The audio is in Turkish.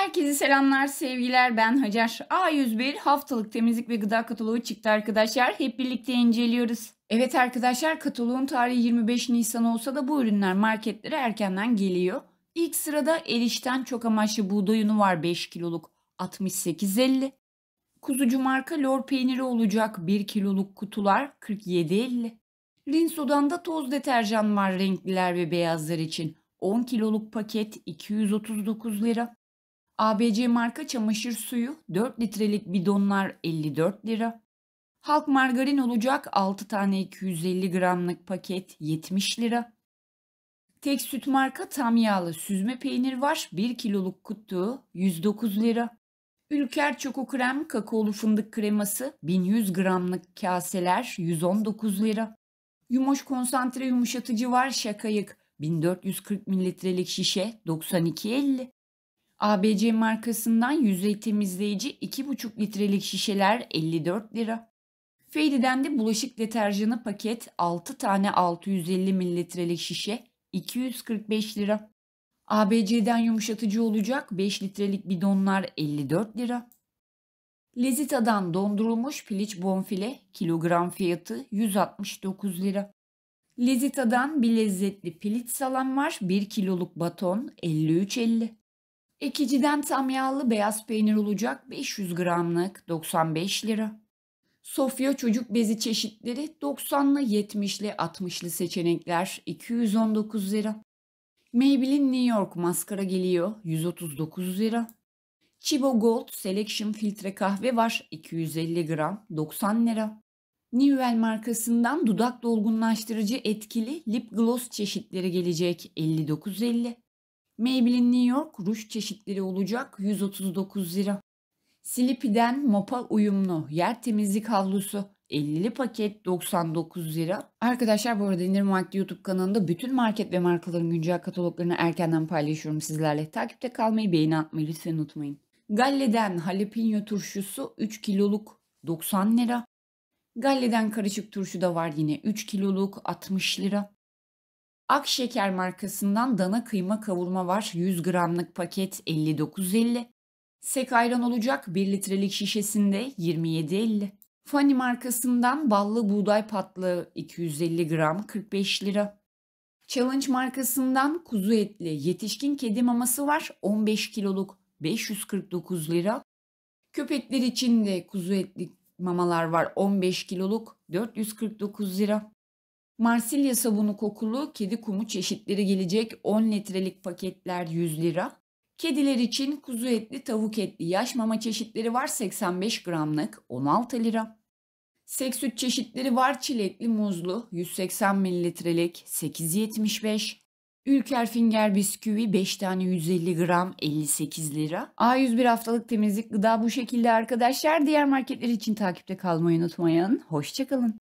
Herkese selamlar, sevgiler. Ben Hacer. A101 haftalık temizlik ve gıda kataloğu çıktı arkadaşlar. Hep birlikte inceliyoruz. Evet arkadaşlar kataloğun tarihi 25 Nisan olsa da bu ürünler marketlere erkenden geliyor. İlk sırada erişten çok amaçlı buğday unu var 5 kiloluk 68.50. Kuzucu marka lor peyniri olacak 1 kiloluk kutular 47.50. Rinso'dan da toz deterjan var renkliler ve beyazlar için. 10 kiloluk paket 239 lira. ABC marka çamaşır suyu 4 litrelik bidonlar 54 lira. Halk margarin olacak 6 tane 250 gramlık paket 70 lira. Tek süt marka tam yağlı süzme peynir var 1 kiloluk kutu 109 lira. Ülker Çoko Krem kakaolu fındık kreması 1100 gramlık kaseler 119 lira. Yumoş konsantre yumuşatıcı var şakayık 1440 mililitrelik şişe 92.50. ABC markasından yüzey temizleyici 2,5 litrelik şişeler 54 lira. Feydi'den de bulaşık deterjanı paket 6 tane 650 mililitrelik şişe 245 lira. ABC'den yumuşatıcı olacak 5 litrelik bidonlar 54 lira. Lezita'dan dondurulmuş piliç bonfile kilogram fiyatı 169 lira. Lezita'dan bir lezzetli piliç salam var 1 kiloluk baton 53.50. Ekiciden tam yağlı beyaz peynir olacak 500 gramlık 95 lira. Sofya çocuk bezi çeşitleri 90'lı 70'li 60'lı seçenekler 219 lira. Maybelline New York maskara geliyor 139 lira. Chibo Gold Selection filtre kahve var 250 gram 90 lira. Nivea markasından dudak dolgunlaştırıcı etkili lip gloss çeşitleri gelecek 59.50. Maybelline New York ruj çeşitleri olacak 139 lira. Sleepy'den mopa uyumlu yer temizlik havlusu 50 paket 99 lira. Arkadaşlar bu arada İndirim Market YouTube kanalında bütün market ve markaların güncel kataloglarını erkenden paylaşıyorum sizlerle. Takipte kalmayı, beğeni atmayı lütfen unutmayın. Galle'den jalapeno turşusu 3 kiloluk 90 lira. Galle'den karışık turşu da var yine 3 kiloluk 60 lira. Akşeker markasından dana kıyma kavurma var. 100 gramlık paket 59.50. Sek ayran olacak 1 litrelik şişesinde 27.50. Fani markasından ballı buğday patlı 250 gram 45 lira. Challenge markasından kuzu etli yetişkin kedi maması var 15 kiloluk 549 lira. Köpekler için de kuzu etli mamalar var 15 kiloluk 449 lira. Marsilya sabunu kokulu kedi kumu çeşitleri gelecek 10 litrelik paketler 100 lira. Kediler için kuzu etli, tavuk etli, yaş mama çeşitleri var 85 gramlık 16 lira. Sek süt çeşitleri var çilekli, muzlu 180 mililitrelik 8.75. Ülker Finger bisküvi 5 tane 150 gram 58 lira. A101 haftalık temizlik gıda bu şekilde arkadaşlar. Diğer marketler için takipte kalmayı unutmayın. Hoşçakalın.